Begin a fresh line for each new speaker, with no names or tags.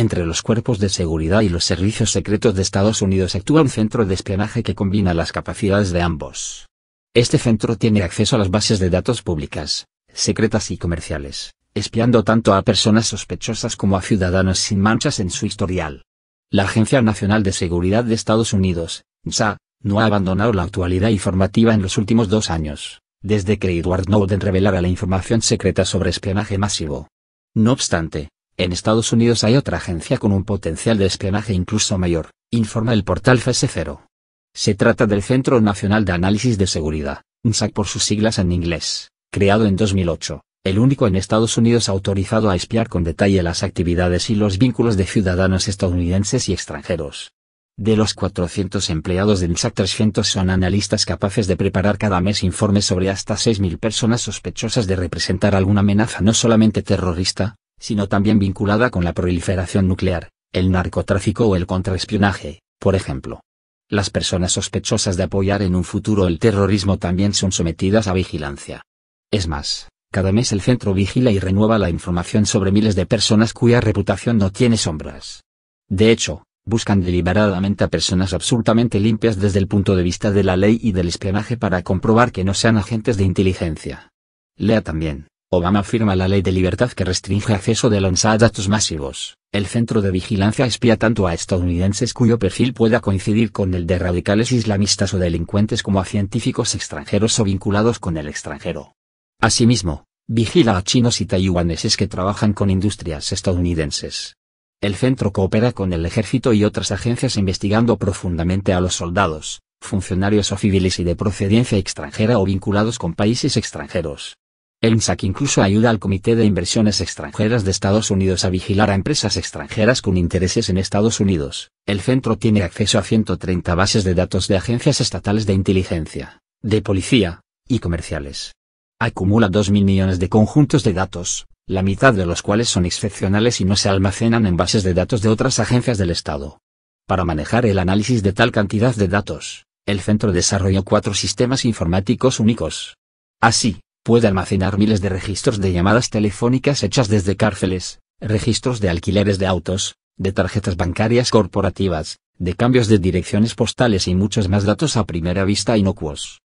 Entre los cuerpos de seguridad y los servicios secretos de Estados Unidos actúa un centro de espionaje que combina las capacidades de ambos. Este centro tiene acceso a las bases de datos públicas, secretas y comerciales, espiando tanto a personas sospechosas como a ciudadanos sin manchas en su historial. La Agencia Nacional de Seguridad de Estados Unidos, NSA, no ha abandonado la actualidad informativa en los últimos dos años, desde que Edward Snowden revelara la información secreta sobre espionaje masivo. No obstante, en Estados Unidos hay otra agencia con un potencial de espionaje incluso mayor, informa el portal FS0. Se trata del Centro Nacional de Análisis de Seguridad, NSAC por sus siglas en inglés, creado en 2008, el único en Estados Unidos autorizado a espiar con detalle las actividades y los vínculos de ciudadanos estadounidenses y extranjeros. De los 400 empleados del NSAC 300 son analistas capaces de preparar cada mes informes sobre hasta 6.000 personas sospechosas de representar alguna amenaza no solamente terrorista, sino también vinculada con la proliferación nuclear, el narcotráfico o el contraespionaje, por ejemplo. Las personas sospechosas de apoyar en un futuro el terrorismo también son sometidas a vigilancia. Es más, cada mes el centro vigila y renueva la información sobre miles de personas cuya reputación no tiene sombras. De hecho, buscan deliberadamente a personas absolutamente limpias desde el punto de vista de la ley y del espionaje para comprobar que no sean agentes de inteligencia. Lea también. Obama firma la ley de libertad que restringe acceso de los datos masivos. El centro de vigilancia espía tanto a estadounidenses cuyo perfil pueda coincidir con el de radicales islamistas o delincuentes como a científicos extranjeros o vinculados con el extranjero. Asimismo, vigila a chinos y taiwaneses que trabajan con industrias estadounidenses. El centro coopera con el ejército y otras agencias investigando profundamente a los soldados, funcionarios o civiles y de procedencia extranjera o vinculados con países extranjeros. El MSAC incluso ayuda al Comité de Inversiones Extranjeras de Estados Unidos a vigilar a empresas extranjeras con intereses en Estados Unidos. El centro tiene acceso a 130 bases de datos de agencias estatales de inteligencia, de policía, y comerciales. Acumula 2.000 millones de conjuntos de datos, la mitad de los cuales son excepcionales y no se almacenan en bases de datos de otras agencias del Estado. Para manejar el análisis de tal cantidad de datos, el centro desarrolló cuatro sistemas informáticos únicos. Así, puede almacenar miles de registros de llamadas telefónicas hechas desde cárceles, registros de alquileres de autos, de tarjetas bancarias corporativas, de cambios de direcciones postales y muchos más datos a primera vista inocuos,